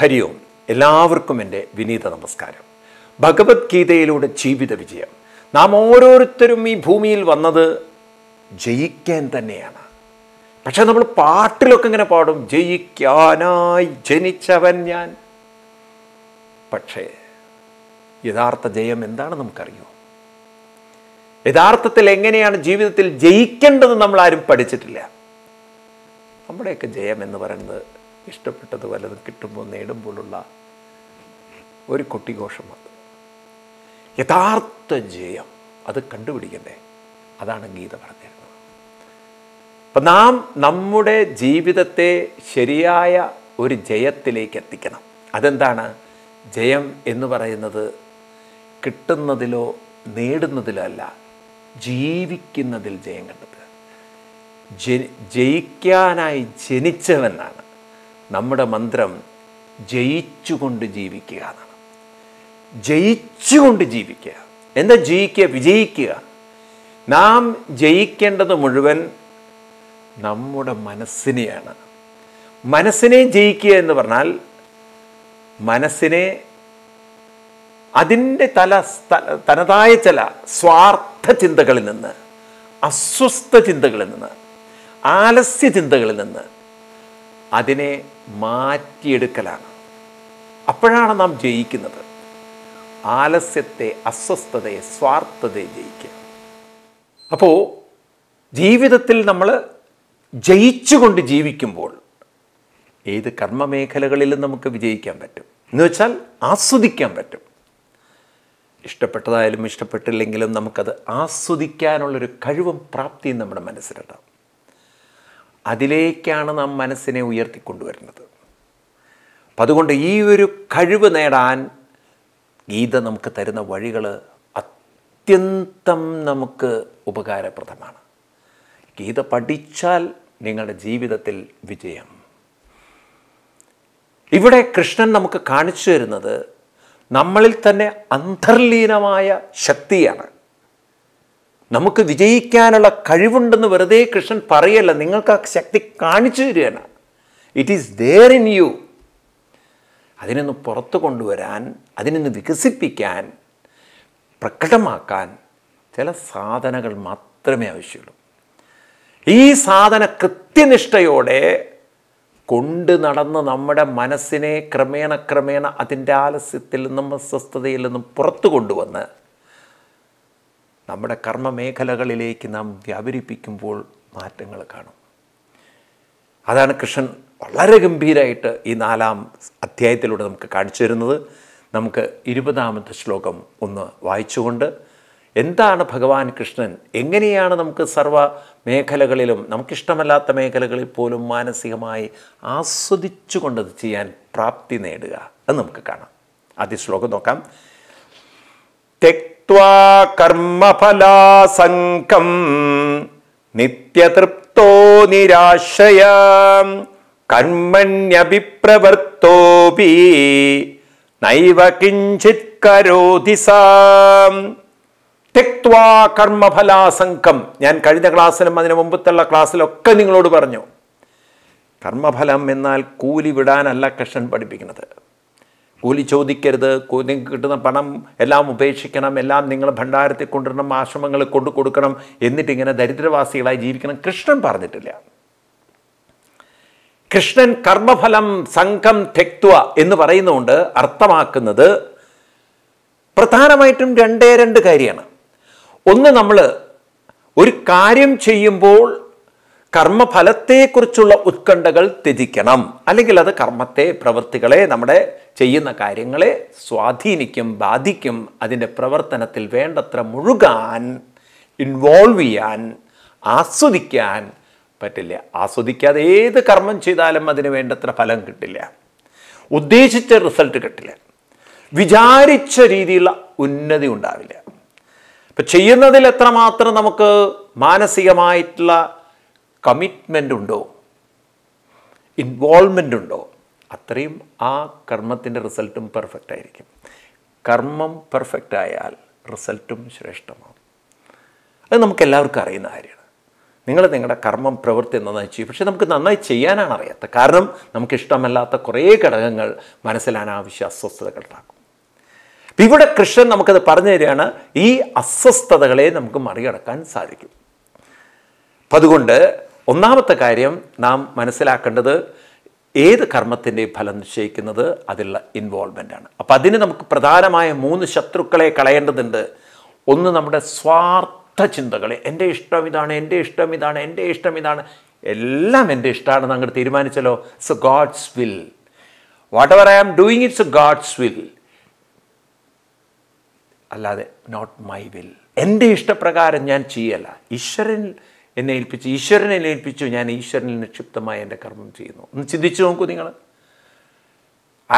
ഹരി ഓം എല്ലാവർക്കും എൻ്റെ വിനീത നമസ്കാരം ഭഗവത്ഗീതയിലൂടെ ജീവിത വിജയം നാം ഓരോരുത്തരും ഈ ഭൂമിയിൽ വന്നത് ജയിക്കാൻ തന്നെയാണ് പക്ഷെ നമ്മൾ പാട്ടിലൊക്കെ ഇങ്ങനെ പാടും ജയിക്കാനായി ജനിച്ചവൻ ഞാൻ പക്ഷേ യഥാർത്ഥ ജയം എന്താണ് നമുക്കറിയോ യഥാർത്ഥത്തിൽ എങ്ങനെയാണ് ജീവിതത്തിൽ ജയിക്കേണ്ടത് നമ്മൾ ആരും പഠിച്ചിട്ടില്ല നമ്മുടെയൊക്കെ ജയം എന്ന് പറയുന്നത് ഇഷ്ടപ്പെട്ടത് വല്ലതും കിട്ടുമ്പോൾ നേടുമ്പോഴുള്ള ഒരു കൊട്ടിഘോഷമാണ് യഥാർത്ഥ ജയം അത് കണ്ടുപിടിക്കണ്ടേ അതാണ് ഗീത പറഞ്ഞിരുന്നത് അപ്പം നാം നമ്മുടെ ജീവിതത്തെ ശരിയായ ഒരു ജയത്തിലേക്ക് എത്തിക്കണം അതെന്താണ് ജയം എന്ന് പറയുന്നത് കിട്ടുന്നതിലോ നേടുന്നതിലോ അല്ല ജീവിക്കുന്നതിൽ ജയം കണ്ടെത്തുക ജയിക്കാനായി ജനിച്ചവനാണ് നമ്മുടെ മന്ത്രം ജയിച്ചുകൊണ്ട് ജീവിക്കുക എന്നാണ് ജയിച്ചുകൊണ്ട് ജീവിക്കുക എന്താ ജയിക്കുക വിജയിക്കുക നാം ജയിക്കേണ്ടത് മുഴുവൻ നമ്മുടെ മനസ്സിനെയാണ് മനസ്സിനെ ജയിക്കുക എന്ന് പറഞ്ഞാൽ മനസ്സിനെ അതിൻ്റെ തല തനതായ ചില സ്വാർത്ഥ ചിന്തകളിൽ നിന്ന് അസ്വസ്ഥ ചിന്തകളിൽ നിന്ന് ആലസ്യ ചിന്തകളിൽ നിന്ന് അതിനെ മാറ്റിയെടുക്കലാണ് അപ്പോഴാണ് നാം ജയിക്കുന്നത് ആലസ്യത്തെ അസ്വസ്ഥതയെ സ്വാർത്ഥതയെ ജയിക്കുക അപ്പോൾ ജീവിതത്തിൽ നമ്മൾ ജയിച്ചുകൊണ്ട് ജീവിക്കുമ്പോൾ ഏത് കർമ്മമേഖലകളിലും നമുക്ക് വിജയിക്കാൻ പറ്റും എന്ന് വെച്ചാൽ ആസ്വദിക്കാൻ പറ്റും ഇഷ്ടപ്പെട്ടതായാലും ഇഷ്ടപ്പെട്ടില്ലെങ്കിലും നമുക്കത് ആസ്വദിക്കാനുള്ളൊരു കഴിവും പ്രാപ്തിയും നമ്മുടെ മനസ്സിലുണ്ടാവും അതിലേക്കാണ് നാം മനസ്സിനെ ഉയർത്തിക്കൊണ്ടുവരുന്നത് അപ്പം അതുകൊണ്ട് ഈ ഒരു കഴിവ് നേടാൻ ഗീത നമുക്ക് തരുന്ന വഴികൾ അത്യന്തം നമുക്ക് ഉപകാരപ്രദമാണ് ഗീത പഠിച്ചാൽ നിങ്ങളുടെ ജീവിതത്തിൽ വിജയം ഇവിടെ കൃഷ്ണൻ നമുക്ക് കാണിച്ചു തരുന്നത് നമ്മളിൽ തന്നെ അന്തർലീനമായ ശക്തിയാണ് നമുക്ക് വിജയിക്കാനുള്ള കഴിവുണ്ടെന്ന് വെറുതെ കൃഷ്ണൻ പറയല്ല നിങ്ങൾക്ക് ആ ശക്തി കാണിച്ചു തരികയാണ് it is there in you അതിനൊന്ന് പുറത്തു കൊണ്ടുവരാൻ അതിനൊന്ന് വികസിപ്പിക്കാൻ പ്രകടമാക്കാൻ ചില സാധനകൾ മാത്രമേ ആവശ്യമുള്ളൂ ഈ സാധന കൃത്യനിഷ്ഠയോടെ കൊണ്ട് നടന്ന് നമ്മുടെ മനസ്സിനെ ക്രമേണ ക്രമേണ അതിൻ്റെ ആലസ്യത്തിൽ നിന്നും അസ്വസ്ഥതയിൽ നിന്നും പുറത്തു കൊണ്ടുവന്ന് നമ്മുടെ കർമ്മമേഖലകളിലേക്ക് നാം വ്യാപരിപ്പിക്കുമ്പോൾ മാറ്റങ്ങൾ കാണും അതാണ് കൃഷ്ണൻ വളരെ ഗംഭീരമായിട്ട് ഈ നാലാം അധ്യായത്തിലൂടെ നമുക്ക് കാണിച്ചു തരുന്നത് നമുക്ക് ഇരുപതാമത്തെ ശ്ലോകം ഒന്ന് വായിച്ചുകൊണ്ട് എന്താണ് ഭഗവാൻ കൃഷ്ണൻ എങ്ങനെയാണ് നമുക്ക് സർവ മേഖലകളിലും നമുക്കിഷ്ടമല്ലാത്ത മേഖലകളിൽ പോലും മാനസികമായി ആസ്വദിച്ചുകൊണ്ട് അത് ചെയ്യാൻ പ്രാപ്തി നേടുക എന്ന് നമുക്ക് കാണാം ആദ്യ ശ്ലോകം നോക്കാം തെക്ക് കർമ്മഫലാസംഘം നിത്യതൃപ്തോ നിരാശ്രയ കർമ്മണ്യഭിപ്രവർത്തോപി നൈവ കിഞ്ചിത് കരോതി സാം തെക്വാ കർമ്മഫലാസംഘം ഞാൻ കഴിഞ്ഞ ക്ലാസ്സിലും അതിന് മുമ്പത്തുള്ള ക്ലാസ്സിലൊക്കെ നിങ്ങളോട് പറഞ്ഞു കർമ്മഫലം എന്നാൽ കൂലി വിടാനല്ല കൃഷ്ണൻ പഠിപ്പിക്കുന്നത് കൂലി ചോദിക്കരുത് നിങ്ങൾക്ക് കിട്ടുന്ന പണം എല്ലാം ഉപേക്ഷിക്കണം എല്ലാം നിങ്ങൾ ഭണ്ഡാരത്തിൽ കൊണ്ടുവരണം ആശ്രമങ്ങൾ കൊണ്ടു കൊടുക്കണം എന്നിട്ടിങ്ങനെ ദരിദ്രവാസികളായി ജീവിക്കണം കൃഷ്ണൻ പറഞ്ഞിട്ടില്ല കൃഷ്ണൻ കർമ്മഫലം സംഘം തെക്വ എന്ന് പറയുന്നതുകൊണ്ട് അർത്ഥമാക്കുന്നത് പ്രധാനമായിട്ടും രണ്ടേ രണ്ട് കാര്യമാണ് ഒന്ന് നമ്മൾ ഒരു കാര്യം ചെയ്യുമ്പോൾ കർമ്മഫലത്തെക്കുറിച്ചുള്ള ഉത്കണ്ഠകൾ ത്യജിക്കണം അല്ലെങ്കിൽ അത് കർമ്മത്തെ പ്രവൃത്തികളെ നമ്മുടെ ചെയ്യുന്ന കാര്യങ്ങളെ സ്വാധീനിക്കും ബാധിക്കും അതിൻ്റെ പ്രവർത്തനത്തിൽ വേണ്ടത്ര മുഴുകാൻ ഇൻവോൾവ് ചെയ്യാൻ ആസ്വദിക്കാൻ പറ്റില്ല ആസ്വദിക്കാതെ ഏത് കർമ്മം ചെയ്താലും അതിന് വേണ്ടത്ര ഫലം കിട്ടില്ല ഉദ്ദേശിച്ച റിസൾട്ട് കിട്ടില്ല വിചാരിച്ച രീതിയിലുള്ള ഉന്നതി ഉണ്ടാവില്ല ഇപ്പം ചെയ്യുന്നതിൽ എത്രമാത്രം നമുക്ക് മാനസികമായിട്ടുള്ള കമ്മിറ്റ്മെൻ്റ് ഉണ്ടോ ഇൻവോൾവ്മെൻ്റ് ഉണ്ടോ അത്രയും ആ കർമ്മത്തിൻ്റെ റിസൾട്ടും പെർഫെക്റ്റ് ആയിരിക്കും കർമ്മം പെർഫെക്റ്റ് ആയാൽ റിസൾട്ടും ശ്രേഷ്ഠമാകും അത് നമുക്ക് എല്ലാവർക്കും അറിയുന്ന കാര്യമാണ് നിങ്ങൾ നിങ്ങളുടെ കർമ്മം പ്രവൃത്തി നന്നായി ചെയ്യും പക്ഷേ നമുക്ക് നന്നായി ചെയ്യാനാണ് അറിയാത്ത കാരണം നമുക്കിഷ്ടമല്ലാത്ത കുറേ ഘടകങ്ങൾ മനസ്സിലാനാവശ്യ അസ്വസ്ഥതകൾ ഉണ്ടാക്കും ഇവിടെ കൃഷ്ണൻ നമുക്കത് പറഞ്ഞു തരികയാണ് ഈ അസ്വസ്ഥതകളെ നമുക്ക് മറികടക്കാൻ സാധിക്കും അപ്പം അതുകൊണ്ട് ഒന്നാമത്തെ കാര്യം നാം മനസ്സിലാക്കേണ്ടത് ഏത് കർമ്മത്തിൻ്റെ ഫലം നിശ്ചയിക്കുന്നത് അതിലുള്ള ഇൻവോൾവ്മെൻ്റ് ആണ് അപ്പം അതിന് നമുക്ക് പ്രധാനമായ മൂന്ന് ശത്രുക്കളെ കളയേണ്ടതുണ്ട് ഒന്ന് നമ്മുടെ സ്വാർത്ഥ ചിന്തകളെ എൻ്റെ ഇഷ്ടം ഇതാണ് എൻ്റെ ഇഷ്ടം ഇതാണ് എൻ്റെ ഇഷ്ടം ഇതാണ് എല്ലാം എൻ്റെ ഇഷ്ടമാണെന്ന് അങ്ങോട്ട് തീരുമാനിച്ചല്ലോ it's a God's will whatever I am doing it's a God's will അല്ലാതെ നോട്ട് മൈ വിൽ എൻ്റെ ഇഷ്ടപ്രകാരം ഞാൻ ചെയ്യല ഈശ്വരൻ എന്നെ ഏൽപ്പിച്ചു ഈശ്വരനെ ഏൽപ്പിച്ചു ഞാൻ ഈശ്വരനിൽ നിക്ഷിപ്തമായി എൻ്റെ കർമ്മം ചെയ്യുന്നു ഒന്ന് ചിന്തിച്ചു നോക്കൂ നിങ്ങൾ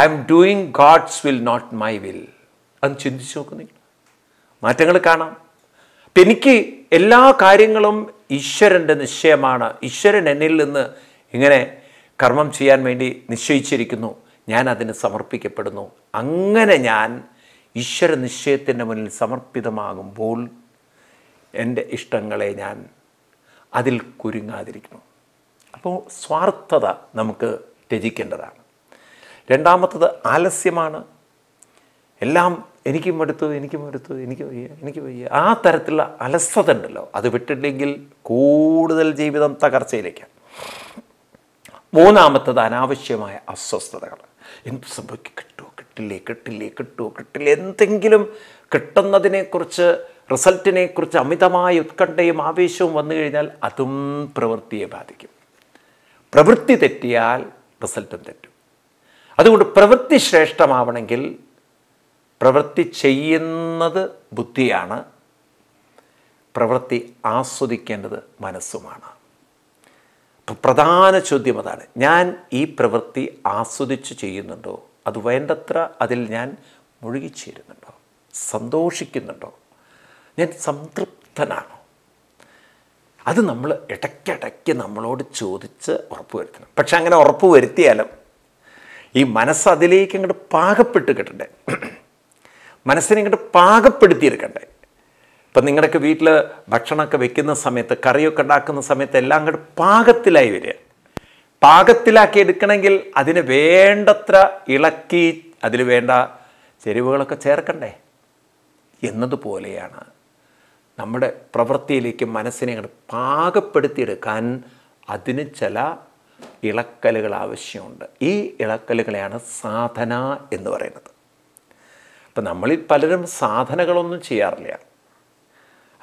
I am doing God's will not my will അത് ചിന്തിച്ചു നോക്കൂ നിങ്ങൾ മാറ്റങ്ങൾ കാണാം അപ്പം എനിക്ക് എല്ലാ കാര്യങ്ങളും ഈശ്വരൻ്റെ നിശ്ചയമാണ് ഈശ്വരൻ എന്നിൽ നിന്ന് ഇങ്ങനെ കർമ്മം ചെയ്യാൻ വേണ്ടി നിശ്ചയിച്ചിരിക്കുന്നു ഞാൻ അതിന് സമർപ്പിക്കപ്പെടുന്നു അങ്ങനെ ഞാൻ ഈശ്വര നിശ്ചയത്തിൻ്റെ മുന്നിൽ സമർപ്പിതമാകുമ്പോൾ എൻ്റെ ഇഷ്ടങ്ങളെ ഞാൻ അതിൽ കുരുങ്ങാതിരിക്കുന്നു അപ്പോൾ സ്വാർത്ഥത നമുക്ക് ത്യജിക്കേണ്ടതാണ് രണ്ടാമത്തത് ആലസ്യമാണ് എല്ലാം എനിക്കും എടുത്തു എനിക്കും എടുത്തു എനിക്ക് വയ്യ എനിക്ക് വയ്യ ആ തരത്തിലുള്ള അലസത ഉണ്ടല്ലോ അത് വിട്ടില്ലെങ്കിൽ കൂടുതൽ ജീവിതം തകർച്ചയിലേക്കാണ് മൂന്നാമത്തത് അനാവശ്യമായ അസ്വസ്ഥതകൾ എന്ത് സംഭവിക്കും കിട്ടുമോ കിട്ടില്ലേ കിട്ടില്ലേ കിട്ടുമോ കിട്ടില്ലേ എന്തെങ്കിലും കിട്ടുന്നതിനെക്കുറിച്ച് റിസൾട്ടിനെക്കുറിച്ച് അമിതമായ ഉത്കണ്ഠയും ആവേശവും വന്നു കഴിഞ്ഞാൽ അതും പ്രവൃത്തിയെ ബാധിക്കും പ്രവൃത്തി തെറ്റിയാൽ റിസൾട്ടും തെറ്റും അതുകൊണ്ട് പ്രവൃത്തി ശ്രേഷ്ഠമാവണമെങ്കിൽ പ്രവൃത്തി ചെയ്യുന്നത് ബുദ്ധിയാണ് പ്രവൃത്തി ആസ്വദിക്കേണ്ടത് മനസ്സുമാണ് പ്രധാന ചോദ്യം അതാണ് ഞാൻ ഈ പ്രവൃത്തി ആസ്വദിച്ച് ചെയ്യുന്നുണ്ടോ അത് വേണ്ടത്ര അതിൽ ഞാൻ മുഴുകിച്ചേരുന്നുണ്ടോ സന്തോഷിക്കുന്നുണ്ടോ ഞാൻ സംതൃപ്തനാണോ അത് നമ്മൾ ഇടയ്ക്കിടയ്ക്ക് നമ്മളോട് ചോദിച്ച് ഉറപ്പ് വരുത്തണം പക്ഷെ അങ്ങനെ ഉറപ്പ് വരുത്തിയാലും ഈ മനസ്സ് അതിലേക്ക് അങ്ങോട്ട് പാകപ്പെട്ട് കിട്ടണ്ടേ മനസ്സിനെ ഇങ്ങോട്ട് പാകപ്പെടുത്തിയെടുക്കണ്ടേ ഇപ്പം നിങ്ങളുടെയൊക്കെ വീട്ടിൽ ഭക്ഷണമൊക്കെ വെക്കുന്ന സമയത്ത് കറിയൊക്കെ ഉണ്ടാക്കുന്ന സമയത്ത് എല്ലാം അങ്ങോട്ട് പാകത്തിലായി വരിക പാകത്തിലാക്കി എടുക്കണമെങ്കിൽ അതിന് വേണ്ടത്ര ഇളക്കി അതിൽ വേണ്ട ചെരുവുകളൊക്കെ ചേർക്കണ്ടേ എന്നതുപോലെയാണ് നമ്മുടെ പ്രവൃത്തിയിലേക്ക് മനസ്സിനെ പാകപ്പെടുത്തിയെടുക്കാൻ അതിന് ചില ഇളക്കലുകൾ ആവശ്യമുണ്ട് ഈ ഇളക്കലുകളെയാണ് സാധന എന്ന് പറയുന്നത് അപ്പം നമ്മളിൽ പലരും സാധനകളൊന്നും ചെയ്യാറില്ല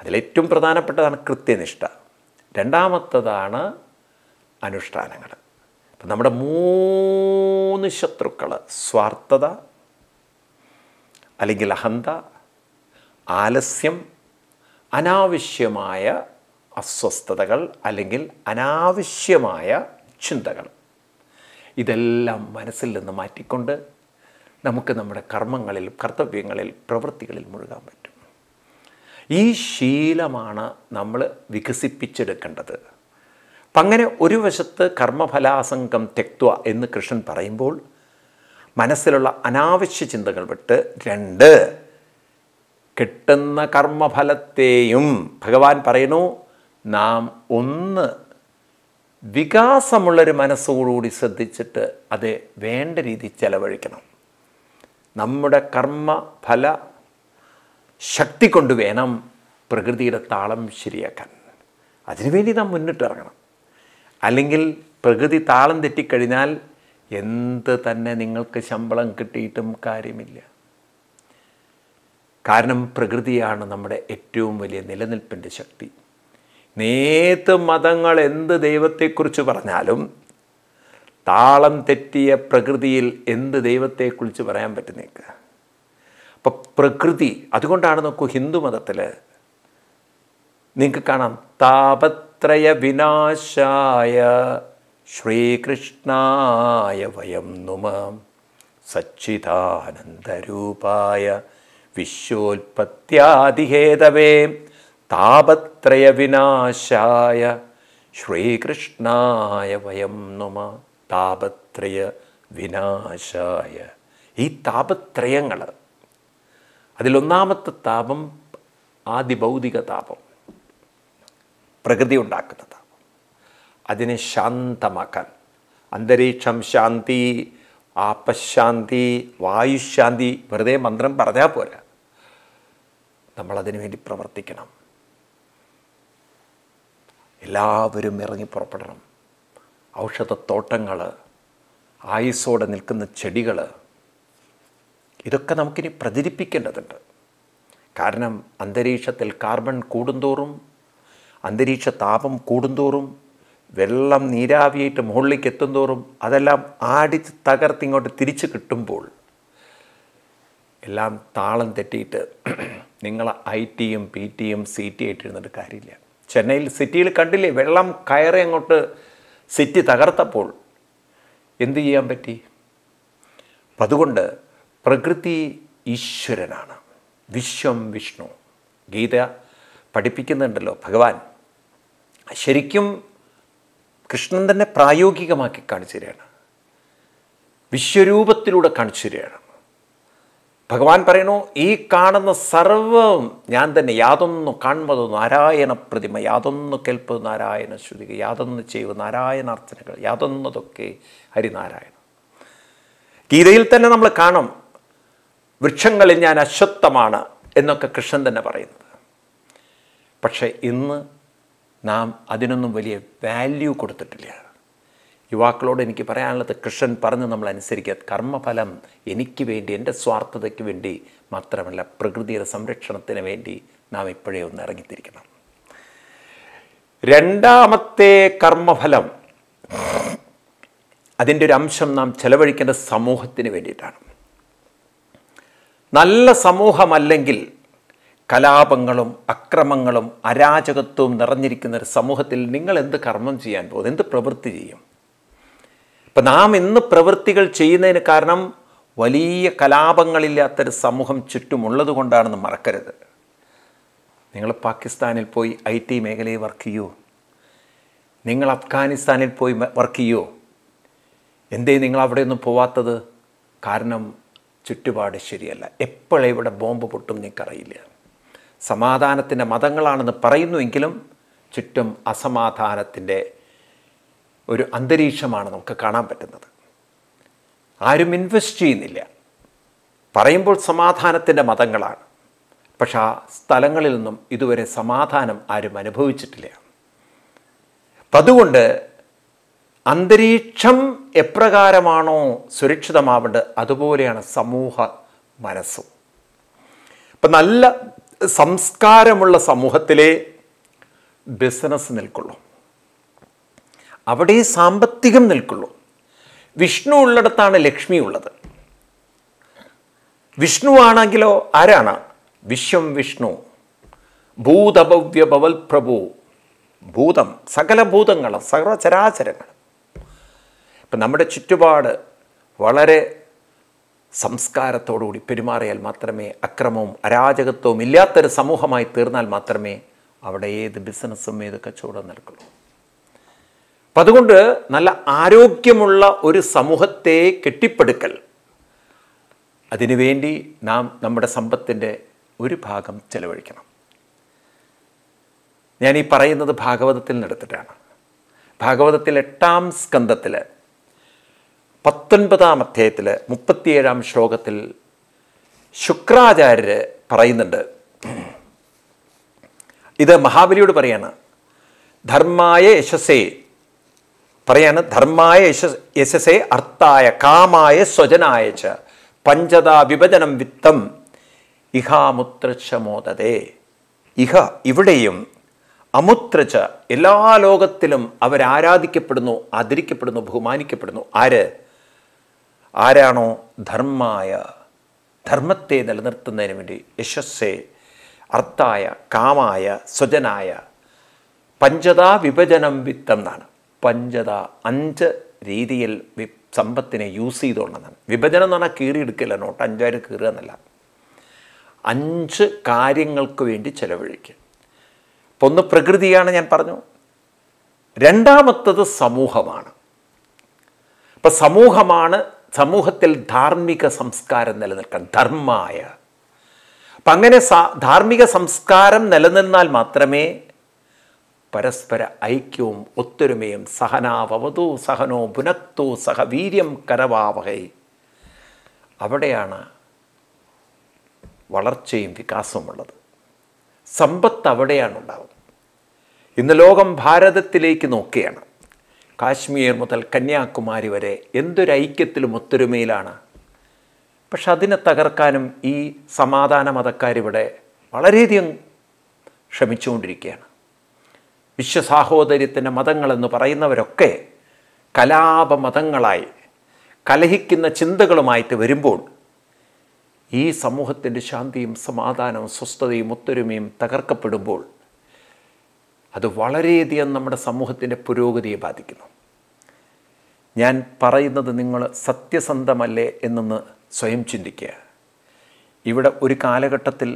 അതിലേറ്റവും പ്രധാനപ്പെട്ടതാണ് കൃത്യനിഷ്ഠ രണ്ടാമത്തതാണ് അനുഷ്ഠാനങ്ങൾ അപ്പം നമ്മുടെ മൂന്ന് ശത്രുക്കൾ സ്വാർത്ഥത അല്ലെങ്കിൽ അഹന്ത ആലസ്യം അനാവശ്യമായ അസ്വസ്ഥതകൾ അല്ലെങ്കിൽ അനാവശ്യമായ ചിന്തകൾ ഇതെല്ലാം മനസ്സിൽ നിന്ന് മാറ്റിക്കൊണ്ട് നമുക്ക് നമ്മുടെ കർമ്മങ്ങളിൽ കർത്തവ്യങ്ങളിൽ പ്രവൃത്തികളിൽ മുഴുകാൻ പറ്റും ഈ ശീലമാണ് നമ്മൾ വികസിപ്പിച്ചെടുക്കേണ്ടത് അപ്പം അങ്ങനെ ഒരു വശത്ത് കർമ്മഫലാസംഗം തെക്വ എന്ന് കൃഷ്ണൻ പറയുമ്പോൾ മനസ്സിലുള്ള അനാവശ്യ ചിന്തകൾ വിട്ട് രണ്ട് കിട്ടുന്ന കർമ്മഫലത്തെയും ഭഗവാൻ പറയുന്നു നാം ഒന്ന് വികാസമുള്ളൊരു മനസ്സോടുകൂടി ശ്രദ്ധിച്ചിട്ട് അത് വേണ്ട രീതിയിൽ ചെലവഴിക്കണം നമ്മുടെ കർമ്മഫല ശക്തി കൊണ്ട് വേണം പ്രകൃതിയുടെ താളം ശരിയാക്കാൻ അതിനുവേണ്ടി നാം മുന്നിട്ടിറങ്ങണം അല്ലെങ്കിൽ പ്രകൃതി താളം തെറ്റിക്കഴിഞ്ഞാൽ എന്ത് തന്നെ നിങ്ങൾക്ക് ശമ്പളം കിട്ടിയിട്ടും കാര്യമില്ല കാരണം പ്രകൃതിയാണ് നമ്മുടെ ഏറ്റവും വലിയ നിലനിൽപ്പിൻ്റെ ശക്തി നേത്ത് മതങ്ങൾ എന്ത് ദൈവത്തെക്കുറിച്ച് പറഞ്ഞാലും താളം തെറ്റിയ പ്രകൃതിയിൽ എന്ത് ദൈവത്തെക്കുറിച്ച് പറയാൻ പറ്റുന്നേക്ക് അപ്പം പ്രകൃതി അതുകൊണ്ടാണ് നോക്കൂ ഹിന്ദു മതത്തിൽ നിങ്ങൾക്ക് കാണാം താപത്രയ വിനാശായ ശ്രീകൃഷ്ണായ വയം നുമ സച്ചിദാനന്ദരൂപായ താപത്രയ വിനാശായ ശ്രീകൃഷ്ണായ വയം നുമ താപത്രയ വിനാശായ ഈ താപത്രയങ്ങൾ അതിലൊന്നാമത്തെ താപം ആദിഭൗതിക താപം പ്രകൃതി ഉണ്ടാക്കുന്ന താപം അതിനെ ശാന്തമാക്കാൻ അന്തരീക്ഷം ശാന്തി ആപശാന്തി വായുശാന്തി വെറുതെ മന്ത്രം പറഞ്ഞാൽ പോരാ നമ്മൾ അതിനുവേണ്ടി പ്രവർത്തിക്കണം എല്ലാവരും ഇറങ്ങി പുറപ്പെടണം ഔഷധത്തോട്ടങ്ങൾ ആയുസോടെ നിൽക്കുന്ന ചെടികൾ ഇതൊക്കെ നമുക്കിനി പ്രചരിപ്പിക്കേണ്ടതുണ്ട് കാരണം അന്തരീക്ഷത്തിൽ കാർബൺ കൂടുന്തോറും അന്തരീക്ഷ താപം കൂടുന്തോറും വെള്ളം നീരാവിയായിട്ട് മുകളിലേക്ക് എത്തുന്തോറും അതെല്ലാം ആടി തകർത്തിങ്ങോട്ട് തിരിച്ച് കിട്ടുമ്പോൾ എല്ലാം താളം തെറ്റിയിട്ട് നിങ്ങൾ ഐ ടിയും പി ടിയും സി ടി ആയിട്ട് ഇരുന്നിട്ട് കാര്യമില്ല ചെന്നൈയിൽ സിറ്റിയിൽ കണ്ടില്ലേ വെള്ളം കയറി അങ്ങോട്ട് സിറ്റി തകർത്തപ്പോൾ എന്ത് ചെയ്യാൻ പറ്റി അപ്പം അതുകൊണ്ട് പ്രകൃതി ഈശ്വരനാണ് വിശ്വം വിഷ്ണു ഗീത പഠിപ്പിക്കുന്നുണ്ടല്ലോ ഭഗവാൻ ശരിക്കും കൃഷ്ണൻ തന്നെ പ്രായോഗികമാക്കി കാണിച്ചു തരികയാണ് വിശ്വരൂപത്തിലൂടെ കാണിച്ചു തരികയാണ് ഭഗവാൻ പറയുന്നു ഈ കാണുന്ന സർവവും ഞാൻ തന്നെ യാതൊന്നും കാണുന്നത് നാരായണ പ്രതിമ യാതൊന്നും കേൾപ്പത് നാരായണ ശ്രുതി യാതൊന്നും ചെയ്യുക നാരായണാർത്ഥനകൾ യാതൊന്നതൊക്കെ ഹരിനാരായണ ഗീതയിൽ തന്നെ നമ്മൾ കാണും വൃക്ഷങ്ങളിൽ ഞാൻ അശ്വത്ഥമാണ് എന്നൊക്കെ കൃഷ്ണൻ തന്നെ പറയുന്നത് പക്ഷേ ഇന്ന് നാം അതിനൊന്നും വലിയ വാല്യൂ കൊടുത്തിട്ടില്ല യുവാക്കളോട് എനിക്ക് പറയാനുള്ളത് കൃഷ്ണൻ പറഞ്ഞ് നമ്മൾ അനുസരിക്കുക കർമ്മഫലം എനിക്ക് വേണ്ടി എൻ്റെ സ്വാർത്ഥതയ്ക്ക് വേണ്ടി മാത്രമല്ല പ്രകൃതിയുടെ സംരക്ഷണത്തിന് വേണ്ടി നാം ഇപ്പോഴേ ഒന്ന് ഇറങ്ങിത്തിരിക്കണം രണ്ടാമത്തെ കർമ്മഫലം അതിൻ്റെ ഒരു അംശം നാം ചെലവഴിക്കേണ്ട സമൂഹത്തിന് വേണ്ടിയിട്ടാണ് നല്ല സമൂഹമല്ലെങ്കിൽ കലാപങ്ങളും അക്രമങ്ങളും അരാജകത്വവും നിറഞ്ഞിരിക്കുന്ന ഒരു സമൂഹത്തിൽ നിങ്ങൾ എന്ത് കർമ്മം ചെയ്യാൻ പോകും എന്ത് പ്രവൃത്തി ചെയ്യും അപ്പം നാം ഇന്ന് പ്രവൃത്തികൾ ചെയ്യുന്നതിന് കാരണം വലിയ കലാപങ്ങളില്ലാത്തൊരു സമൂഹം ചുറ്റുമുള്ളത് കൊണ്ടാണെന്ന് മറക്കരുത് നിങ്ങൾ പാകിസ്ഥാനിൽ പോയി ഐ ടി മേഖലയിൽ വർക്ക് ചെയ്യൂ നിങ്ങൾ അഫ്ഗാനിസ്ഥാനിൽ പോയി വർക്ക് ചെയ്യൂ എന്തേ നിങ്ങൾ അവിടെയൊന്നും പോവാത്തത് കാരണം ചുറ്റുപാട് ശരിയല്ല ഇവിടെ ബോംബ് പൊട്ടും നിങ്ങൾക്കറിയില്ല സമാധാനത്തിൻ്റെ മതങ്ങളാണെന്ന് പറയുന്നുവെങ്കിലും ചുറ്റും അസമാധാനത്തിൻ്റെ ഒരു അന്തരീക്ഷമാണ് നമുക്ക് കാണാൻ പറ്റുന്നത് ആരും ഇൻവെസ്റ്റ് ചെയ്യുന്നില്ല പറയുമ്പോൾ സമാധാനത്തിൻ്റെ മതങ്ങളാണ് പക്ഷേ ആ സ്ഥലങ്ങളിൽ നിന്നും ഇതുവരെ സമാധാനം ആരും അനുഭവിച്ചിട്ടില്ല അപ്പം അതുകൊണ്ട് അന്തരീക്ഷം എപ്രകാരമാണോ സുരക്ഷിതമാവേണ്ടത് അതുപോലെയാണ് സമൂഹ മനസ്സും ഇപ്പം നല്ല സംസ്കാരമുള്ള സമൂഹത്തിലെ ബിസിനസ് നിൽക്കുള്ളൂ അവിടെ സാമ്പത്തികം നിൽക്കുള്ളൂ വിഷ്ണു ഉള്ളിടത്താണ് ലക്ഷ്മി ഉള്ളത് വിഷ്ണു ആണെങ്കിലോ ആരാണ് വിശ്വം വിഷ്ണു ഭൂതഭവ്യ ഭവൽ പ്രഭു ഭൂതം സകല ഭൂതങ്ങളും സർവചരാചരങ്ങൾ ഇപ്പം നമ്മുടെ ചുറ്റുപാട് വളരെ സംസ്കാരത്തോടുകൂടി പെരുമാറിയാൽ മാത്രമേ അക്രമവും അരാജകത്വവും ഇല്ലാത്തൊരു സമൂഹമായി തീർന്നാൽ മാത്രമേ അവിടെ ഏത് ബിസിനസ്സും ഏത് കച്ചവടം നിൽക്കുള്ളൂ അപ്പം അതുകൊണ്ട് നല്ല ആരോഗ്യമുള്ള ഒരു സമൂഹത്തെ കെട്ടിപ്പടുക്കൽ അതിനുവേണ്ടി നാം നമ്മുടെ സമ്പത്തിൻ്റെ ഒരു ഭാഗം ചെലവഴിക്കണം ഞാൻ ഈ പറയുന്നത് ഭാഗവതത്തിൽ നിന്നെടുത്തിട്ടാണ് ഭാഗവതത്തിൽ എട്ടാം സ്കന്ധത്തിൽ പത്തൊൻപതാം അധ്യായത്തിൽ മുപ്പത്തിയേഴാം ശ്ലോകത്തിൽ ശുക്രാചാര്യർ പറയുന്നുണ്ട് ഇത് മഹാബലിയോട് പറയാണ് ധർമായ യശസേ പറയാണ് ധർമായ യശ യശസേ അർത്ഥായ കാമായ സ്വജനായ ച പഞ്ചതാ വിഭജനം വിത്തം ഇഹാമുത്രച്ഛമോദതേ ഇഹ ഇവിടെയും അമുത്രച്ച എല്ലാ ലോകത്തിലും അവരാരാധിക്കപ്പെടുന്നു ആദരിക്കപ്പെടുന്നു ബഹുമാനിക്കപ്പെടുന്നു ആര് ആരാണോ ധർമായ ധർമ്മത്തെ നിലനിർത്തുന്നതിന് വേണ്ടി യശസ്സെ അർത്ഥായ കാമായ സ്വജനായ പഞ്ചതാ വിഭജനം വിത്തം എന്നാണ് പഞ്ചത അഞ്ച് രീതിയിൽ വി സമ്പത്തിനെ യൂസ് ചെയ്തുകൊണ്ടെന്നാണ് വിഭജനം എന്ന് പറഞ്ഞാൽ കീറിയെടുക്കില്ല നോട്ട് അഞ്ചായിരം കീറുക എന്നല്ല അഞ്ച് കാര്യങ്ങൾക്ക് വേണ്ടി ചെലവഴിക്കുക അപ്പോൾ ഒന്ന് പ്രകൃതിയാണ് ഞാൻ പറഞ്ഞു രണ്ടാമത്തത് സമൂഹമാണ് ഇപ്പം സമൂഹമാണ് സമൂഹത്തിൽ ധാർമ്മിക സംസ്കാരം നിലനിൽക്കാൻ ധർമ്മായ അപ്പം അങ്ങനെ ധാർമ്മിക സംസ്കാരം നിലനിന്നാൽ മാത്രമേ പരസ്പര ഐക്യവും ഒത്തൊരുമയും സഹനാവവതോ സഹനോ പുനക്തോ സഹവീര്യം കരവാവഹൈ അവിടെയാണ് വളർച്ചയും വികാസവുമുള്ളത് സമ്പത്ത് അവിടെയാണ് ഉണ്ടാവുന്നത് ഇന്ന് ലോകം ഭാരതത്തിലേക്ക് നോക്കുകയാണ് കാശ്മീർ മുതൽ കന്യാകുമാരി വരെ എന്തൊരു ഐക്യത്തിലും ഒത്തൊരുമയിലാണ് പക്ഷെ അതിനെ തകർക്കാനും ഈ സമാധാന മതക്കാരിവിടെ വളരെയധികം ശ്രമിച്ചുകൊണ്ടിരിക്കുകയാണ് വിശ്വസാഹോദര്യത്തിൻ്റെ മതങ്ങളെന്ന് പറയുന്നവരൊക്കെ കലാപ മതങ്ങളായി കലഹിക്കുന്ന ചിന്തകളുമായിട്ട് വരുമ്പോൾ ഈ സമൂഹത്തിൻ്റെ ശാന്തിയും സമാധാനവും സ്വസ്ഥതയും ഒത്തൊരുമയും തകർക്കപ്പെടുമ്പോൾ അത് വളരെയധികം നമ്മുടെ സമൂഹത്തിൻ്റെ പുരോഗതിയെ ബാധിക്കുന്നു ഞാൻ പറയുന്നത് നിങ്ങൾ സത്യസന്ധമല്ലേ എന്നൊന്ന് സ്വയം ചിന്തിക്കുക ഇവിടെ ഒരു കാലഘട്ടത്തിൽ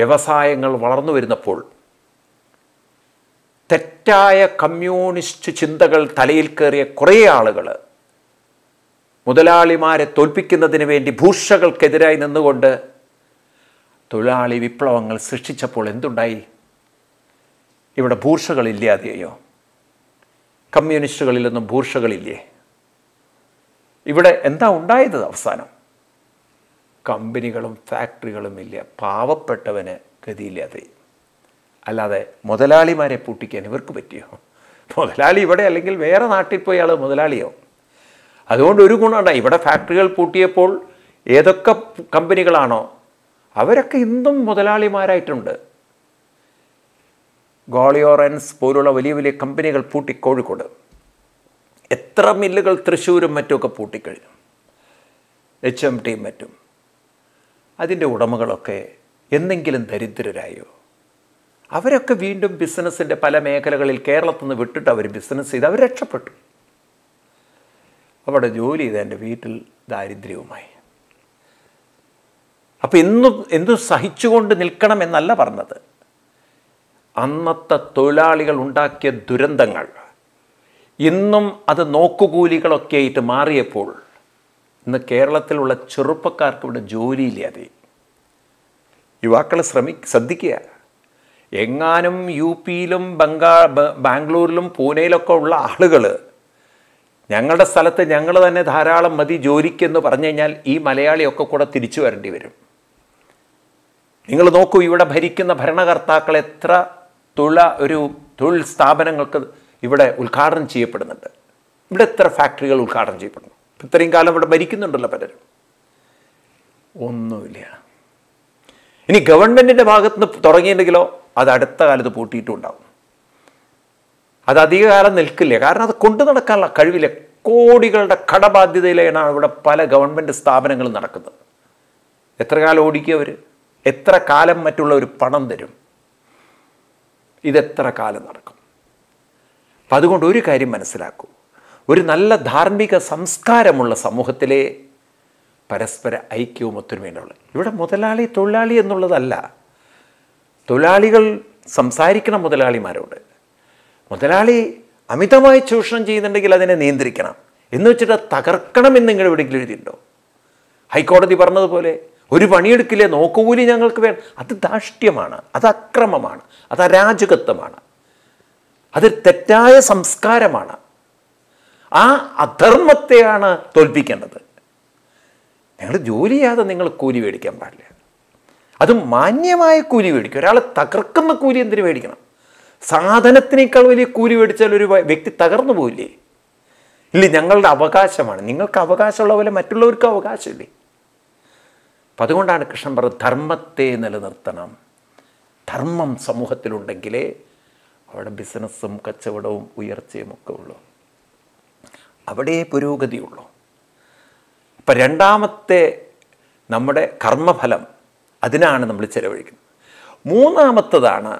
വ്യവസായങ്ങൾ വളർന്നു വരുന്നപ്പോൾ തെറ്റായ കമ്മ്യൂണിസ്റ്റ് ചിന്തകൾ തലയിൽ കയറിയ കുറേ ആളുകൾ മുതലാളിമാരെ തോൽപ്പിക്കുന്നതിന് വേണ്ടി ഭൂഷകൾക്കെതിരായി നിന്നുകൊണ്ട് തൊഴിലാളി വിപ്ലവങ്ങൾ സൃഷ്ടിച്ചപ്പോൾ എന്തുണ്ടായി ഇവിടെ ഭൂർഷകളില്ലാതെയോ കമ്മ്യൂണിസ്റ്റുകളിലൊന്നും ഭൂഷകളില്ലേ ഇവിടെ എന്താ ഉണ്ടായത് അവസാനം കമ്പനികളും ഫാക്ടറികളും ഇല്ല പാവപ്പെട്ടവന് ഗതിയില്ലാതെ അല്ലാതെ മുതലാളിമാരെ പൂട്ടിക്കാൻ ഇവർക്ക് പറ്റിയോ മുതലാളി ഇവിടെ അല്ലെങ്കിൽ വേറെ നാട്ടിൽ പോയി ആൾ മുതലാളിയോ അതുകൊണ്ട് ഒരു ഗുണമുണ്ട് ഇവിടെ ഫാക്ടറികൾ പൂട്ടിയപ്പോൾ ഏതൊക്കെ കമ്പനികളാണോ അവരൊക്കെ ഇന്നും മുതലാളിമാരായിട്ടുണ്ട് ഗോളിയോറൻസ് പോലുള്ള വലിയ വലിയ കമ്പനികൾ പൂട്ടി കോഴിക്കോട് എത്ര മില്ലുകൾ തൃശ്ശൂരും മറ്റുമൊക്കെ പൂട്ടിക്കഴിഞ്ഞു എച്ച് എം ടിയും മറ്റും അതിൻ്റെ ഉടമകളൊക്കെ എന്തെങ്കിലും ദരിദ്രരായോ അവരൊക്കെ വീണ്ടും ബിസിനസ്സിൻ്റെ പല മേഖലകളിൽ കേരളത്തിൽ നിന്ന് വിട്ടിട്ട് അവർ ബിസിനസ് ചെയ്ത് അവർ രക്ഷപ്പെട്ടു അവിടെ ജോലി ചെയ്ത എൻ്റെ വീട്ടിൽ ദാരിദ്ര്യവുമായി അപ്പോൾ എന്നും എന്തും സഹിച്ചുകൊണ്ട് നിൽക്കണം എന്നല്ല പറഞ്ഞത് അന്നത്തെ തൊഴിലാളികൾ ഉണ്ടാക്കിയ ദുരന്തങ്ങൾ ഇന്നും അത് നോക്കുകൂലികളൊക്കെ ആയിട്ട് മാറിയപ്പോൾ ഇന്ന് കേരളത്തിലുള്ള ചെറുപ്പക്കാർക്ക് ഇവിടെ ജോലിയില്ലാതെ യുവാക്കൾ ശ്രമി ശ്രദ്ധിക്കുക എങ്ങാനും യു പിയിലും ബംഗാ ബാംഗ്ലൂരിലും പൂനെയിലൊക്കെ ഉള്ള ആളുകൾ ഞങ്ങളുടെ സ്ഥലത്ത് ഞങ്ങൾ തന്നെ ധാരാളം മതി ജോലിക്കെന്ന് പറഞ്ഞു കഴിഞ്ഞാൽ ഈ മലയാളിയൊക്കെ കൂടെ തിരിച്ചു വരേണ്ടി വരും നിങ്ങൾ നോക്കൂ ഇവിടെ ഭരിക്കുന്ന ഭരണകർത്താക്കൾ എത്ര തുള ഒരു തൊഴിൽ സ്ഥാപനങ്ങൾക്ക് ഇവിടെ ഉദ്ഘാടനം ചെയ്യപ്പെടുന്നുണ്ട് ഇവിടെ എത്ര ഫാക്ടറികൾ ഉദ്ഘാടനം ചെയ്യപ്പെടുന്നു ഇത്രയും കാലം ഇവിടെ ഭരിക്കുന്നുണ്ടല്ലോ പലരും ഒന്നുമില്ല ഇനി ഗവൺമെൻറ്റിൻ്റെ ഭാഗത്ത് നിന്ന് തുടങ്ങിയിട്ടുണ്ടെങ്കിലോ അത് അടുത്ത കാലത്ത് ഉണ്ടാവും അത് അധികകാലം നിൽക്കില്ല കാരണം അത് കൊണ്ടു നടക്കാനുള്ള കഴിവില്ല കോടികളുടെ കടബാധ്യതയിലാണ് ഇവിടെ പല ഗവൺമെൻറ് സ്ഥാപനങ്ങളും നടക്കുന്നത് എത്ര കാലം ഓടിക്കുക അവർ എത്ര കാലം മറ്റുള്ളവർ പണം തരും ഇതെത്ര കാലം നടക്കും അപ്പം അതുകൊണ്ട് ഒരു കാര്യം മനസ്സിലാക്കൂ ഒരു നല്ല ധാർമ്മിക സംസ്കാരമുള്ള സമൂഹത്തിലെ പരസ്പര ഐക്യവും ഒത്തൊരുമയുണ്ടാവുള്ളത് ഇവിടെ മുതലാളി തൊഴിലാളി എന്നുള്ളതല്ല തൊഴിലാളികൾ സംസാരിക്കണം മുതലാളിമാരോട് മുതലാളി അമിതമായി ചൂഷണം ചെയ്യുന്നുണ്ടെങ്കിൽ അതിനെ നിയന്ത്രിക്കണം എന്ന് വെച്ചിട്ട് തകർക്കണം എന്നിങ്ങനെ എവിടെയെങ്കിലും എഴുതിയിട്ടുണ്ടോ ഹൈക്കോടതി പറഞ്ഞതുപോലെ ഒരു പണിയെടുക്കില്ലേ നോക്കുകൂലി ഞങ്ങൾക്ക് വേണം അത് ധാഷ്ട്യമാണ് അത് അക്രമമാണ് അത് അരാജകത്വമാണ് അത് തെറ്റായ സംസ്കാരമാണ് ആ അധർമ്മത്തെയാണ് തോൽപ്പിക്കേണ്ടത് ഞങ്ങൾ ജോലി ചെയ്യാതെ നിങ്ങൾ കൂലി മേടിക്കാൻ പാടില്ല അത് മാന്യമായ കൂലി മേടിക്കും ഒരാളെ തകർക്കുന്ന കൂലി എന്തിനു മേടിക്കണം സാധനത്തിനേക്കാൾ വലിയ കൂലി മേടിച്ചാൽ ഒരു വ്യക്തി തകർന്നു പോവില്ലേ ഇല്ല ഞങ്ങളുടെ അവകാശമാണ് നിങ്ങൾക്ക് അവകാശമുള്ള പോലെ മറ്റുള്ളവർക്ക് അവകാശമില്ലേ അപ്പം അതുകൊണ്ടാണ് കൃഷ്ണൻ പറഞ്ഞത് ധർമ്മത്തെ നിലനിർത്തണം ധർമ്മം സമൂഹത്തിലുണ്ടെങ്കിലേ അവിടെ ബിസിനസ്സും കച്ചവടവും ഉയർച്ചയും ഒക്കെ ഉള്ളൂ അവിടെ പുരോഗതിയുള്ളൂ അപ്പം രണ്ടാമത്തെ നമ്മുടെ കർമ്മഫലം അതിനാണ് നമ്മൾ ചെലവഴിക്കുന്നത് മൂന്നാമത്തതാണ്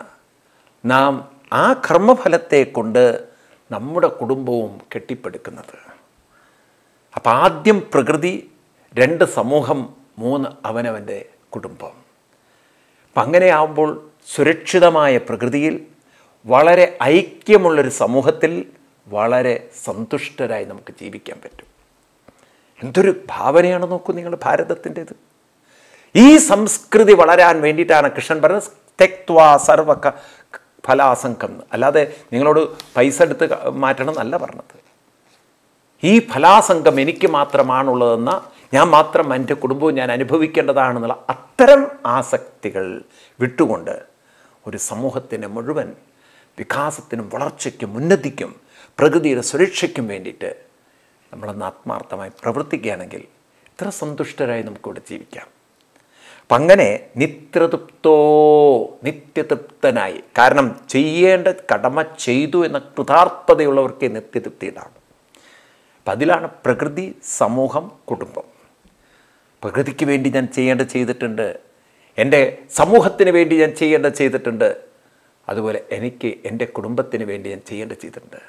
നാം ആ കർമ്മഫലത്തെ കൊണ്ട് നമ്മുടെ കുടുംബവും കെട്ടിപ്പടുക്കുന്നത് അപ്പം ആദ്യം പ്രകൃതി രണ്ട് സമൂഹം മൂന്ന് അവനവൻ്റെ കുടുംബം അപ്പം അങ്ങനെയാവുമ്പോൾ സുരക്ഷിതമായ പ്രകൃതിയിൽ വളരെ ഐക്യമുള്ളൊരു സമൂഹത്തിൽ വളരെ സന്തുഷ്ടരായി നമുക്ക് ജീവിക്കാൻ പറ്റും എന്തൊരു ഭാവനയാണ് നോക്കൂ നിങ്ങൾ ഭാരതത്തിൻ്റേത് ഈ സംസ്കൃതി വളരാൻ വേണ്ടിയിട്ടാണ് കൃഷ്ണൻ പറഞ്ഞത് തെക്വാ സർവ ഫലാസംഘം അല്ലാതെ നിങ്ങളോട് പൈസ എടുത്ത് മാറ്റണം എന്നല്ല പറഞ്ഞത് ഈ ഫലാസംഘം എനിക്ക് മാത്രമാണുള്ളതെന്ന ഞാൻ മാത്രം എൻ്റെ കുടുംബവും ഞാൻ അനുഭവിക്കേണ്ടതാണെന്നുള്ള അത്തരം ആസക്തികൾ വിട്ടുകൊണ്ട് ഒരു സമൂഹത്തിന് മുഴുവൻ വികാസത്തിനും വളർച്ചയ്ക്കും ഉന്നതിക്കും പ്രകൃതിയുടെ സുരക്ഷയ്ക്കും വേണ്ടിയിട്ട് നമ്മളൊന്ന് ആത്മാർത്ഥമായി പ്രവർത്തിക്കുകയാണെങ്കിൽ ഇത്ര സന്തുഷ്ടരായി നമുക്കിവിടെ ജീവിക്കാം അപ്പം അങ്ങനെ നിത്യതൃപ്തോ നിത്യതൃപ്തനായി കാരണം ചെയ്യേണ്ട കടമ ചെയ്തു എന്ന കൃതാർത്ഥതയുള്ളവർക്ക് നിത്യതൃപ്തി ഉണ്ടാകും അപ്പം അതിലാണ് പ്രകൃതി സമൂഹം കുടുംബം പ്രകൃതിക്ക് വേണ്ടി ഞാൻ ചെയ്യേണ്ട ചെയ്തിട്ടുണ്ട് എൻ്റെ സമൂഹത്തിന് വേണ്ടി ഞാൻ ചെയ്യേണ്ട ചെയ്തിട്ടുണ്ട് അതുപോലെ എനിക്ക് എൻ്റെ കുടുംബത്തിന് വേണ്ടി ഞാൻ ചെയ്യേണ്ട ചെയ്തിട്ടുണ്ട്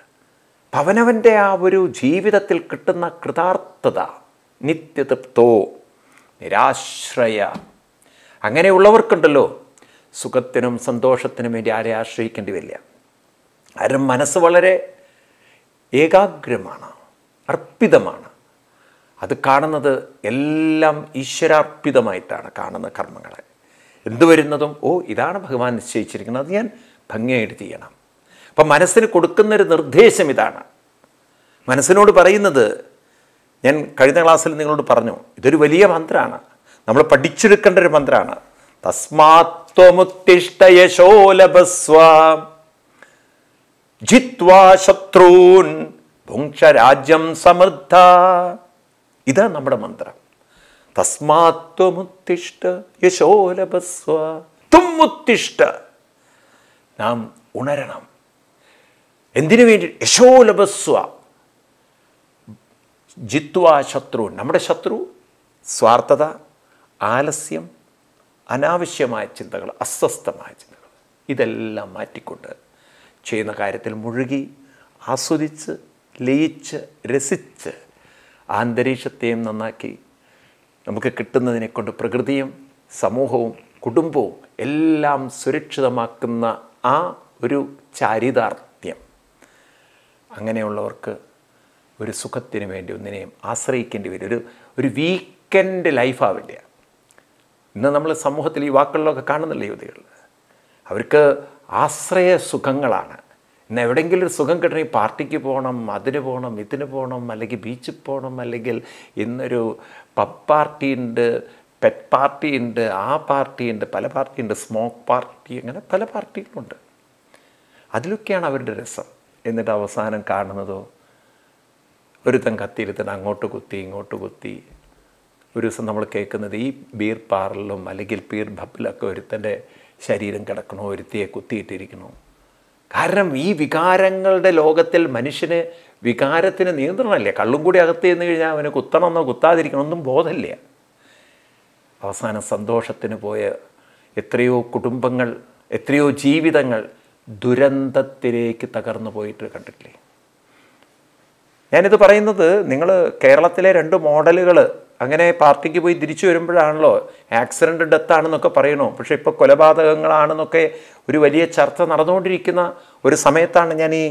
അവനവൻ്റെ ആ ഒരു ജീവിതത്തിൽ കിട്ടുന്ന കൃതാർത്ഥത നിത്യതൃപ്തോ നിരാശ്രയ അങ്ങനെയുള്ളവർക്കുണ്ടല്ലോ സുഖത്തിനും സന്തോഷത്തിനും വേണ്ടി ആരെ ആശ്രയിക്കേണ്ടി വരില്ല ആരും മനസ്സ് വളരെ ഏകാഗ്രമാണ് അർപ്പിതമാണ് അത് കാണുന്നത് എല്ലാം ഈശ്വരാർപ്പിതമായിട്ടാണ് കാണുന്ന കർമ്മങ്ങളെ എന്തു വരുന്നതും ഓ ഇതാണ് ഭഗവാൻ നിശ്ചയിച്ചിരിക്കുന്നത് അത് ഞാൻ ഭംഗിയായിട്ട് ചെയ്യണം അപ്പം മനസ്സിന് കൊടുക്കുന്നൊരു നിർദ്ദേശം ഇതാണ് മനസ്സിനോട് പറയുന്നത് ഞാൻ കഴിഞ്ഞ ക്ലാസ്സിൽ നിങ്ങളോട് പറഞ്ഞു ഇതൊരു വലിയ മന്ത്രമാണ് നമ്മൾ പഠിച്ചെടുക്കേണ്ട ഒരു മന്ത്രമാണ് തസ്മാത്വമുത്തിഷ്ട യശോലഭസ്വ ജിത്വാ ശത്രൂൻ വംശരാജ്യം സമൃദ്ധ ഇതാ നമ്മുടെ മന്ത്രം തസ്മാത്വമുത്തിഷ്ട യശോലഭസ്വ തുമ്മുത്തിഷ്ട നാം ഉണരണം എന്തിനു വേണ്ടി യശോലഭസ്വ ജിത്വാ ശത്രു നമ്മുടെ ശത്രു സ്വാർത്ഥത ആലസ്യം അനാവശ്യമായ ചിന്തകൾ അസ്വസ്ഥമായ ചിന്തകൾ ഇതെല്ലാം മാറ്റിക്കൊണ്ട് ചെയ്യുന്ന കാര്യത്തിൽ മുഴുകി ആസ്വദിച്ച് ലയിച്ച് രസിച്ച് അന്തരീക്ഷത്തെയും നന്നാക്കി നമുക്ക് കിട്ടുന്നതിനെ കൊണ്ട് പ്രകൃതിയും സമൂഹവും കുടുംബവും എല്ലാം സുരക്ഷിതമാക്കുന്ന ആ ഒരു ചാരിതാർത്ഥ്യം അങ്ങനെയുള്ളവർക്ക് ഒരു സുഖത്തിന് വേണ്ടി ഒന്നിനെയും ആശ്രയിക്കേണ്ടി വരും ഒരു ഒരു വീക്കെൻഡ് ലൈഫാവില്ല ഇന്ന് നമ്മൾ സമൂഹത്തിൽ ഈ വാക്കുകളിലൊക്കെ കാണുന്നില്ല യുവതികൾ അവർക്ക് ആശ്രയ സുഖങ്ങളാണ് ഇന്ന് എവിടെയെങ്കിലും ഒരു സുഖം കിട്ടണമെങ്കിൽ പാർട്ടിക്ക് പോകണം അതിന് പോകണം ഇതിന് പോകണം അല്ലെങ്കിൽ ബീച്ചിൽ പോകണം അല്ലെങ്കിൽ ഇന്നൊരു പബ് പാർട്ടിയുണ്ട് പെറ്റ് പാർട്ടിയുണ്ട് ആ പാർട്ടിയുണ്ട് പല പാർട്ടിയുണ്ട് സ്മോക്ക് പാർട്ടി അങ്ങനെ പല പാർട്ടികളുണ്ട് അതിലൊക്കെയാണ് അവരുടെ രസം എന്നിട്ട് അവസാനം കാണുന്നതോ ഒരുത്തൻ കത്തിയിരുത്തിട്ട് അങ്ങോട്ട് കുത്തി ഇങ്ങോട്ട് കുത്തി ഒരു ദിവസം നമ്മൾ കേൾക്കുന്നത് ഈ ബീർ പാർലറിലും അല്ലെങ്കിൽ ബീർ ഭബിലൊക്കെ ഒരുത്തൻ്റെ ശരീരം കിടക്കണോ ഒരുത്തിയെ കുത്തിയിട്ടിരിക്കണോ കാരണം ഈ വികാരങ്ങളുടെ ലോകത്തിൽ മനുഷ്യന് വികാരത്തിന് നിയന്ത്രണമല്ലേ കള്ളും കൂടി അകത്ത് ചെന്ന് കഴിഞ്ഞാൽ അവന് കുത്തണമെന്നോ കുത്താതിരിക്കണമെന്നും ബോധമില്ല അവസാനം സന്തോഷത്തിന് പോയ എത്രയോ കുടുംബങ്ങൾ എത്രയോ ജീവിതങ്ങൾ ദുരന്തത്തിലേക്ക് തകർന്നു പോയിട്ട് കണ്ടിട്ടില്ലേ ഞാനിത് പറയുന്നത് നിങ്ങൾ കേരളത്തിലെ രണ്ട് മോഡലുകൾ അങ്ങനെ പാർട്ടിക്ക് പോയി തിരിച്ചു വരുമ്പോഴാണല്ലോ ആക്സിഡൻ്റ് ഡെത്ത് ആണെന്നൊക്കെ പറയണോ പക്ഷേ ഇപ്പോൾ കൊലപാതകങ്ങളാണെന്നൊക്കെ ഒരു വലിയ ചർച്ച നടന്നുകൊണ്ടിരിക്കുന്ന ഒരു സമയത്താണ് ഞാൻ ഈ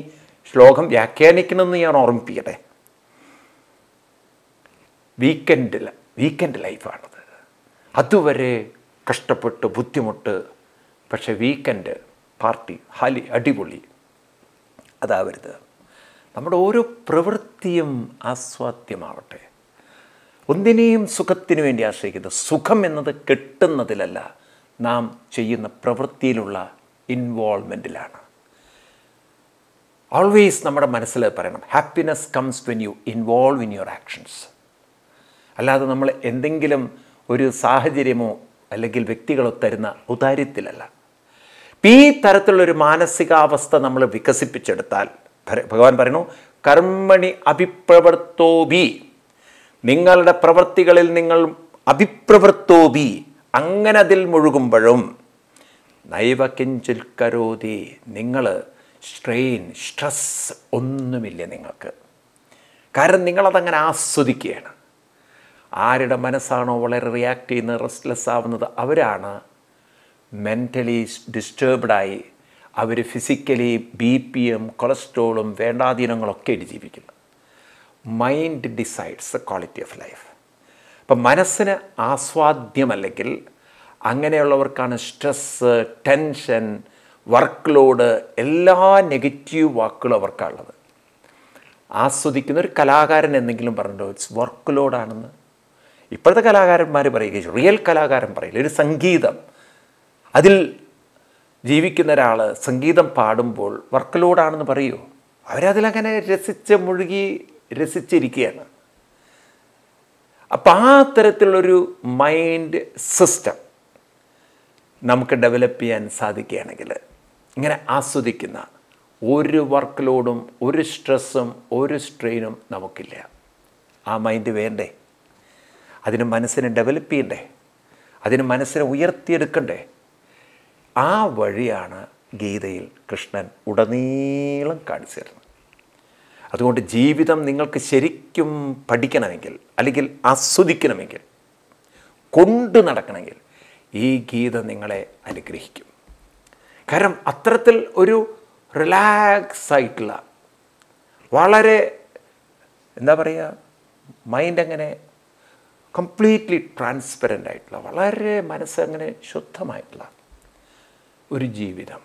ശ്ലോകം വ്യാഖ്യാനിക്കണമെന്ന് ഞാൻ ഓർമ്മിപ്പിക്കട്ടെ വീക്കെൻഡിൽ വീക്കെൻഡ് ലൈഫാണത് അതുവരെ കഷ്ടപ്പെട്ട് ബുദ്ധിമുട്ട് പക്ഷേ വീക്കെൻഡ് പാർട്ടി ഹാലി അടിപൊളി അതാവരുത് നമ്മുടെ ഓരോ പ്രവൃത്തിയും ആസ്വാദ്യമാവട്ടെ ഒന്നിനെയും സുഖത്തിനു വേണ്ടി ആശ്രയിക്കുന്നത് സുഖം എന്നത് കെട്ടുന്നതിലല്ല നാം ചെയ്യുന്ന പ്രവൃത്തിയിലുള്ള ഇൻവോൾവ്മെൻറ്റിലാണ് ഓൾവേസ് നമ്മുടെ മനസ്സിൽ പറയണം happiness comes when you involve in your actions അല്ലാതെ നമ്മൾ എന്തെങ്കിലും ഒരു സാഹചര്യമോ അല്ലെങ്കിൽ വ്യക്തികളോ തരുന്ന ഉദാര്യത്തിലല്ല ഈ തരത്തിലുള്ളൊരു മാനസികാവസ്ഥ നമ്മൾ വികസിപ്പിച്ചെടുത്താൽ ഭഗവാൻ പറയുന്നു കർമ്മണി അഭിപ്രവർത്തോബി നിങ്ങളുടെ പ്രവൃത്തികളിൽ നിങ്ങൾ അഭിപ്രവർത്തോബി അങ്ങനെ അതിൽ മുഴുകുമ്പോഴും നൈവ കരോതി നിങ്ങൾ സ്ട്രെയിൻ സ്ട്രെസ് ഒന്നുമില്ല നിങ്ങൾക്ക് കാരണം നിങ്ങളതങ്ങനെ ആസ്വദിക്കുകയാണ് ആരുടെ മനസ്സാണോ വളരെ റിയാക്ട് ചെയ്യുന്നത് റെസ്റ്റ്ലെസ് ആവുന്നത് അവരാണ് മെൻ്റലി ഡിസ്റ്റേബ്ഡായി അവർ ഫിസിക്കലി ബി പി എം കൊളസ്ട്രോളും വേണ്ടാധീനങ്ങളൊക്കെ ജീവിക്കുന്നു mind decides the quality of life അപ്പം മനസ്സിന് ആസ്വാദ്യമല്ലെങ്കിൽ അങ്ങനെയുള്ളവർക്കാണ് സ്ട്രെസ്സ് ടെൻഷൻ വർക്ക് ലോഡ് എല്ലാ നെഗറ്റീവ് വാക്കുകളും അവർക്കാണുള്ളത് ആസ്വദിക്കുന്ന ഒരു കലാകാരൻ എന്തെങ്കിലും പറഞ്ഞിട്ടോ ഇറ്റ്സ് വർക്ക് ലോഡാണെന്ന് ഇപ്പോഴത്തെ കലാകാരന്മാർ പറയുകയും റിയൽ കലാകാരൻ പറയില്ല ഒരു സംഗീതം അതിൽ ജീവിക്കുന്ന ഒരാൾ സംഗീതം പാടുമ്പോൾ വർക്ക് ലോഡാണെന്ന് പറയുമോ അവരതിലങ്ങനെ രസിച്ച് മുഴുകി രസിച്ചിരിക്കുകയാണ് അപ്പം ആ തരത്തിലുള്ളൊരു മൈൻഡ് സിസ്റ്റം നമുക്ക് ഡെവലപ്പ് ചെയ്യാൻ സാധിക്കുകയാണെങ്കിൽ ഇങ്ങനെ ആസ്വദിക്കുന്ന ഒരു വർക്ക് ലോഡും ഒരു സ്ട്രെസ്സും ഒരു സ്ട്രെയിനും നമുക്കില്ല ആ മൈൻഡ് വേണ്ടേ അതിന് മനസ്സിനെ ഡെവലപ്പ് ചെയ്യണ്ടേ അതിന് മനസ്സിനെ ഉയർത്തിയെടുക്കണ്ടേ ആ വഴിയാണ് ഗീതയിൽ കൃഷ്ണൻ ഉടനീളം കാണിച്ചു തരുന്നത് അതുകൊണ്ട് ജീവിതം നിങ്ങൾക്ക് ശരിക്കും പഠിക്കണമെങ്കിൽ അല്ലെങ്കിൽ ആസ്വദിക്കണമെങ്കിൽ കൊണ്ടു നടക്കണമെങ്കിൽ ഈ ഗീത നിങ്ങളെ അനുഗ്രഹിക്കും കാരണം അത്തരത്തിൽ ഒരു റിലാക്സ് ആയിട്ടുള്ള വളരെ എന്താ പറയുക മൈൻഡ് അങ്ങനെ കംപ്ലീറ്റ്ലി ട്രാൻസ്പെറൻ്റ് ആയിട്ടുള്ള വളരെ മനസ്സ് അങ്ങനെ ശുദ്ധമായിട്ടുള്ള ഒരു ജീവിതം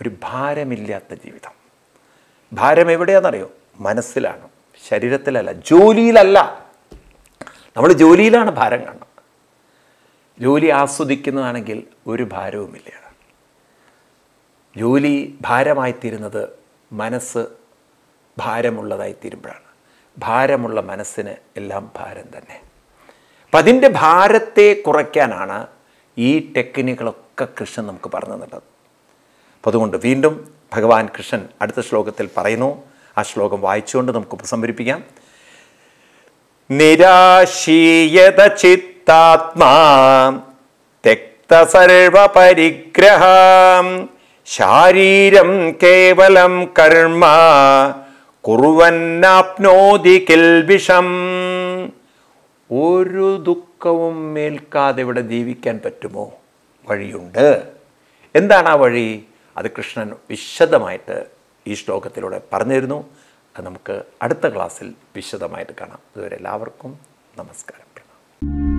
ഒരു ഭാരമില്ലാത്ത ജീവിതം ഭാരം എവിടെയാണെന്നറിയോ മനസ്സിലാണ് ശരീരത്തിലല്ല ജോലിയിലല്ല നമ്മൾ ജോലിയിലാണ് ഭാരം കാണുന്നത് ജോലി ആസ്വദിക്കുന്നതാണെങ്കിൽ ഒരു ഭാരവുമില്ല ജോലി ഭാരമായിത്തീരുന്നത് മനസ്സ് ഭാരമുള്ളതായി തീരുമ്പോഴാണ് ഭാരമുള്ള മനസ്സിന് എല്ലാം ഭാരം തന്നെ അപ്പം അതിൻ്റെ ഭാരത്തെ കുറയ്ക്കാനാണ് ഈ ടെക്നിക്കുകളൊക്കെ ഒക്കെ കൃഷ്ണൻ നമുക്ക് പറഞ്ഞു തന്നിട്ടത് അപ്പം അതുകൊണ്ട് വീണ്ടും ഭഗവാൻ കൃഷ്ണൻ അടുത്ത ശ്ലോകത്തിൽ പറയുന്നു ആ ശ്ലോകം വായിച്ചുകൊണ്ട് നമുക്ക് ഉപസംഹരിപ്പിക്കാം നിരാശീയത ചിത്താത്മാ തെക്തസർവപരിഗ്രഹ ശാരീരം കേവലം കർമ്മ കുറുവന്നാപ്നോതി കെൽവിഷം ഒരു ദുഃഖവും മേൽക്കാതെ ഇവിടെ ജീവിക്കാൻ പറ്റുമോ വഴിയുണ്ട് എന്താണ് ആ വഴി അത് കൃഷ്ണൻ വിശദമായിട്ട് ഈ ശ്ലോകത്തിലൂടെ പറഞ്ഞിരുന്നു അത് നമുക്ക് അടുത്ത ക്ലാസ്സിൽ വിശദമായിട്ട് കാണാം അതുവരെ എല്ലാവർക്കും നമസ്കാരം